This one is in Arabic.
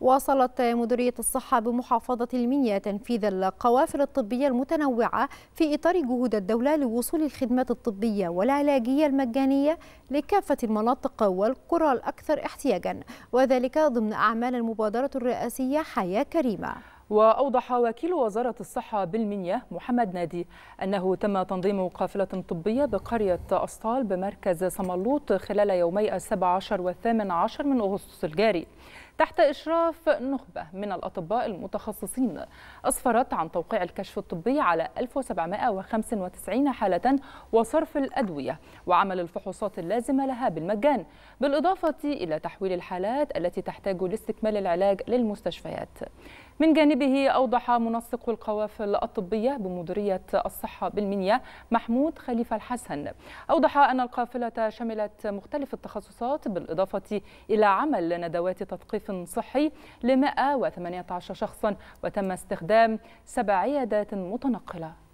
واصلت مديرية الصحة بمحافظة المنيا تنفيذ القوافل الطبية المتنوعة في إطار جهود الدولة لوصول الخدمات الطبية والعلاجية المجانية لكافة المناطق والقرى الأكثر احتياجا وذلك ضمن أعمال المبادرة الرئاسية حياة كريمة وأوضح وكيل وزارة الصحة بالمنيا محمد نادي أنه تم تنظيم قافلة طبية بقرية أسطال بمركز سملوط خلال يومي السبع عشر والثامن عشر من أغسطس الجاري تحت إشراف نخبة من الأطباء المتخصصين أسفرت عن توقيع الكشف الطبي على 1795 حالة وصرف الأدوية وعمل الفحوصات اللازمة لها بالمجان بالإضافة إلى تحويل الحالات التي تحتاج لاستكمال العلاج للمستشفيات من جانبه أوضح منسق القوافل الطبية بمديرية الصحة بالمنيا محمود خليفة الحسن أوضح أن القافلة شملت مختلف التخصصات بالإضافة إلى عمل ندوات تثقيف صحي ل 118 شخصا وتم استخدام سبع عيادات متنقلة